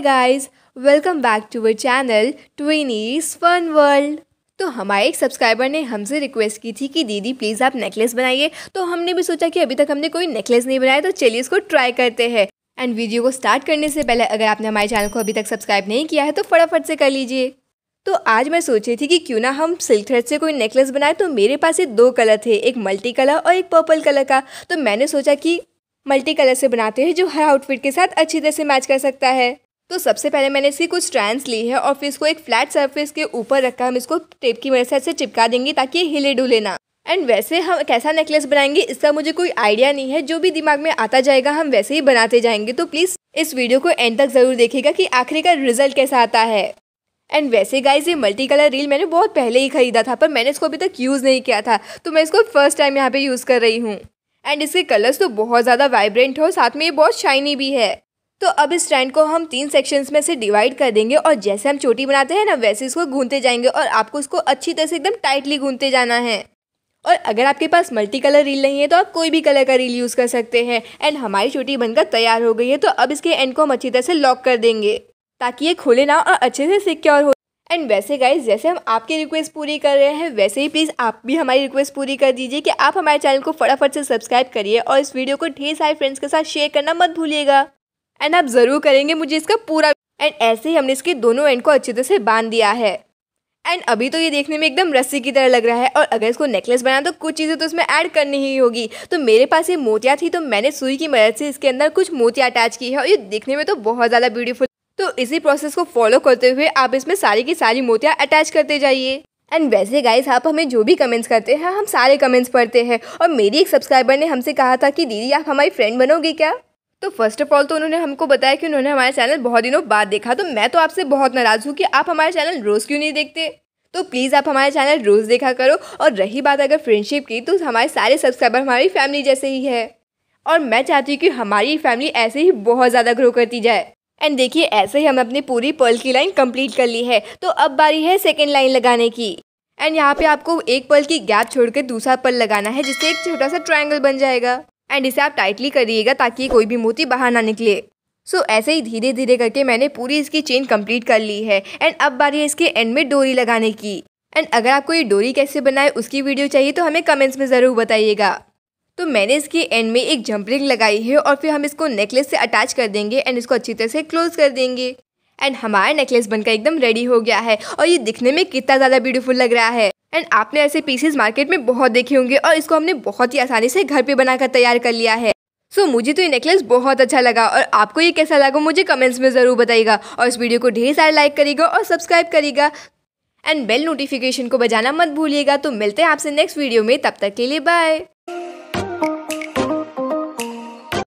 hi guys welcome back to our channel Twinees fun world तो हमारे एक subscriber ने हमसे रिक्वेस्ट की थी कि दीदी प्लीज़ आप नेकलेस बनाइए तो हमने भी सोचा कि अभी तक हमने कोई नेकलेस नहीं बनाया तो चलिए इसको ट्राई करते हैं एंड वीडियो को स्टार्ट करने से पहले अगर आपने हमारे चैनल को अभी तक सब्सक्राइब नहीं किया है तो फटाफट से कर लीजिए तो आज मैं सोच रही थी कि क्यों ना हम सिल्क थ्रेड से कोई नेकलेस बनाए तो मेरे पास ये दो कलर थे एक मल्टी कलर और एक पर्पल कलर का तो मैंने सोचा कि मल्टी कलर से बनाते हैं जो हर आउटफिट के साथ अच्छी तरह से मैच कर सकता है तो सबसे पहले मैंने इसकी कुछ स्ट्रैंड्स ली है और फिर इसको एक फ्लैट सरफेस के ऊपर रखकर हम इसको टेप की मदद से ऐसे चिपका देंगे ताकि ये हिले डुले ना एंड वैसे हम कैसा नेकलेस बनाएंगे इसका मुझे कोई आइडिया नहीं है जो भी दिमाग में आता जाएगा हम वैसे ही बनाते जाएंगे तो प्लीज़ इस वीडियो को एंड तक ज़रूर देखेगा कि आखिरी का रिजल्ट कैसा आता है एंड वैसे गाइज ये मल्टी कलर रील मैंने बहुत पहले ही खरीदा था पर मैंने इसको अभी तक यूज़ नहीं किया था तो मैं इसको फर्स्ट टाइम यहाँ पे यूज़ कर रही हूँ एंड इसके कलर्स तो बहुत ज़्यादा वाइब्रेंट है और साथ में ये बहुत शाइनी भी है तो अब इस स्टैंड को हम तीन सेक्शंस में से डिवाइड कर देंगे और जैसे हम चोटी बनाते हैं ना वैसे इसको घूनते जाएंगे और आपको इसको अच्छी तरह से एकदम टाइटली घूनते जाना है और अगर आपके पास मल्टी कलर रील नहीं है तो आप कोई भी कलर का रील यूज़ कर सकते हैं एंड हमारी चोटी बनकर तैयार हो गई है तो अब इसके एंड को हम अच्छी तरह से लॉक कर देंगे ताकि ये खोले ना और अच्छे से सिक्योर हो एंड वैसे गाइज जैसे हम आपकी रिक्वेस्ट पूरी कर रहे हैं वैसे ही प्लीज़ आप भी हमारी रिक्वेस्ट पूरी कर दीजिए कि आप हमारे चैनल को फटाफट से सब्सक्राइब करिए और इस वीडियो को ढेर सारे फ्रेंड्स के साथ शेयर करना मत भूलिएगा एंड आप ज़रूर करेंगे मुझे इसका पूरा एंड ऐसे ही हमने इसके दोनों एंड को अच्छे तरह से बांध दिया है एंड अभी तो ये देखने में एकदम रस्सी की तरह लग रहा है और अगर इसको नेकलेस बना तो कुछ चीज़ें तो इसमें ऐड करनी ही होगी तो मेरे पास ये मोतिया थी तो मैंने सुई की मदद से इसके अंदर कुछ मोतिया अटैच की है और ये देखने में तो बहुत ज़्यादा ब्यूटीफुल तो इसी प्रोसेस को फॉलो करते हुए आप इसमें सारी की सारी मोतियाँ अटैच करते जाइए एंड वैसे गाइस आप हमें जो भी कमेंट्स करते हैं हम सारे कमेंट्स पढ़ते हैं और मेरी एक सब्सक्राइबर ने हमसे कहा था कि दीदी आप हमारी फ्रेंड बनोगे क्या तो फर्स्ट ऑफ ऑल तो उन्होंने हमको बताया कि उन्होंने हमारा चैनल बहुत दिनों बाद देखा तो मैं तो आपसे बहुत नाराज़ हूँ कि आप हमारा चैनल रोज़ क्यों नहीं देखते तो प्लीज़ आप हमारा चैनल रोज़ देखा करो और रही बात अगर फ्रेंडशिप की तो हमारे सारे सब्सक्राइबर हमारी फैमिली जैसे ही है और मैं चाहती हूँ कि हमारी फैमिली ऐसे ही बहुत ज़्यादा ग्रो करती जाए एंड देखिए ऐसे ही हम अपनी पूरी पर्ल की लाइन कंप्लीट कर ली है तो अब बारी है सेकेंड लाइन लगाने की एंड यहाँ पे आपको एक पल की गैप छोड़कर दूसरा पल लगाना है जिससे एक छोटा सा ट्रायंगल बन जाएगा एंड इसे आप टाइटली करिएगा ताकि कोई भी मोती बाहर ना निकले सो so, ऐसे ही धीरे धीरे करके मैंने पूरी इसकी चेन कंप्लीट कर ली है एंड अब बारी है इसके एंड में डोरी लगाने की एंड अगर आपको ये डोरी कैसे बनाए उसकी वीडियो चाहिए तो हमें कमेंट्स में ज़रूर बताइएगा तो मैंने इसके एंड में एक जंप रिंग लगाई है और फिर हम इसको नेकलेस से अटैच कर देंगे एंड इसको अच्छी तरह से क्लोज कर देंगे एंड हमारा नेकलेस बनकर एकदम रेडी हो गया है और ये दिखने में कितना ज़्यादा ब्यूटीफुल लग रहा है एंड आपने ऐसे पीसेज मार्केट में बहुत देखे होंगे और इसको हमने बहुत ही आसानी से घर पे बनाकर तैयार कर लिया है सो so, मुझे तो ये नेकलेस बहुत अच्छा लगा और आपको ये कैसा लगा मुझे कमेंट्स में ज़रूर बताइएगा और इस वीडियो को ढेर सारे लाइक करेगा और सब्सक्राइब करेगा एंड बेल नोटिफिकेशन को बजाना मत भूलिएगा तो मिलते हैं आपसे नेक्स्ट वीडियो में तब तक के लिए बाय